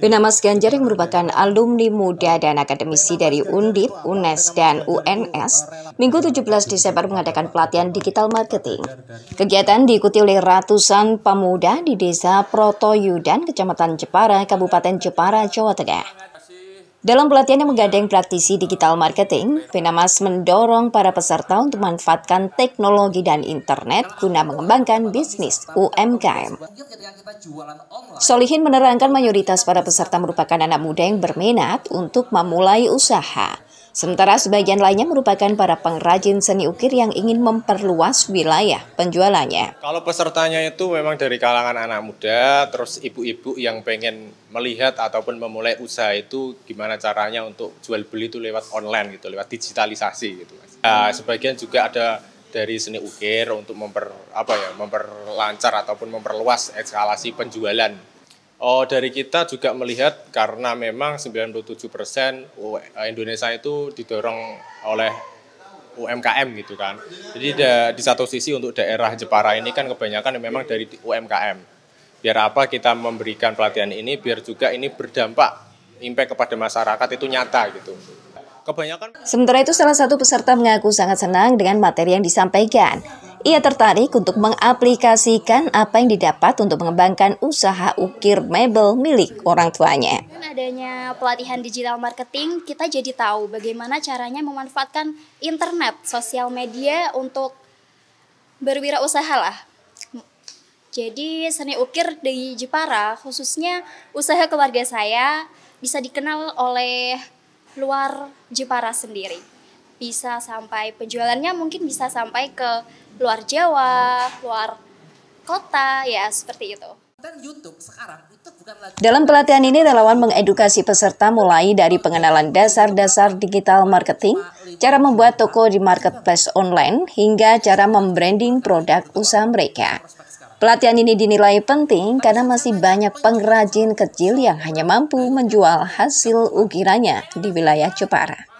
Bena Ganjar yang merupakan alumni muda dan akademisi dari Undip, UNES, dan UNS, Minggu 17 Desember mengadakan pelatihan digital marketing. Kegiatan diikuti oleh ratusan pemuda di Desa Protoyudan, Kecamatan Jepara, Kabupaten Jepara, Jawa Tengah. Dalam pelatihan yang menggandeng praktisi digital marketing, Penamas mendorong para peserta untuk memanfaatkan teknologi dan internet guna mengembangkan bisnis UMKM. Solihin menerangkan mayoritas para peserta merupakan anak muda yang berminat untuk memulai usaha. Sementara sebagian lainnya merupakan para pengrajin seni ukir yang ingin memperluas wilayah penjualannya. Kalau pesertanya itu memang dari kalangan anak muda, terus ibu-ibu yang pengen melihat ataupun memulai usaha itu gimana caranya untuk jual beli itu lewat online gitu, lewat digitalisasi gitu. Nah, hmm. sebagian juga ada dari seni ukir untuk memper apa ya memperlancar ataupun memperluas eskalasi penjualan Oh, dari kita juga melihat karena memang 97% e, eh, Indonesia itu didorong oleh UMKM gitu kan. Jadi da, di satu sisi untuk daerah Jepara ini kan kebanyakan memang dari UMKM. Biar apa kita memberikan pelatihan ini biar juga ini berdampak impact kepada masyarakat itu nyata gitu. Kebanyakan Sementara itu salah satu peserta mengaku sangat senang dengan materi yang disampaikan. Ia tertarik untuk mengaplikasikan apa yang didapat untuk mengembangkan usaha ukir mebel milik orang tuanya. Dengan adanya pelatihan digital marketing, kita jadi tahu bagaimana caranya memanfaatkan internet, sosial media untuk berwirausaha lah. Jadi seni ukir di Jepara, khususnya usaha keluarga saya, bisa dikenal oleh luar Jepara sendiri bisa sampai penjualannya mungkin bisa sampai ke luar Jawa, luar kota ya seperti itu. YouTube sekarang itu bukan lagi Dalam pelatihan ini relawan mengedukasi peserta mulai dari pengenalan dasar-dasar digital marketing, cara membuat toko di marketplace online hingga cara membranding produk usaha mereka. Pelatihan ini dinilai penting karena masih banyak pengrajin kecil yang hanya mampu menjual hasil ukirannya di wilayah Jepara.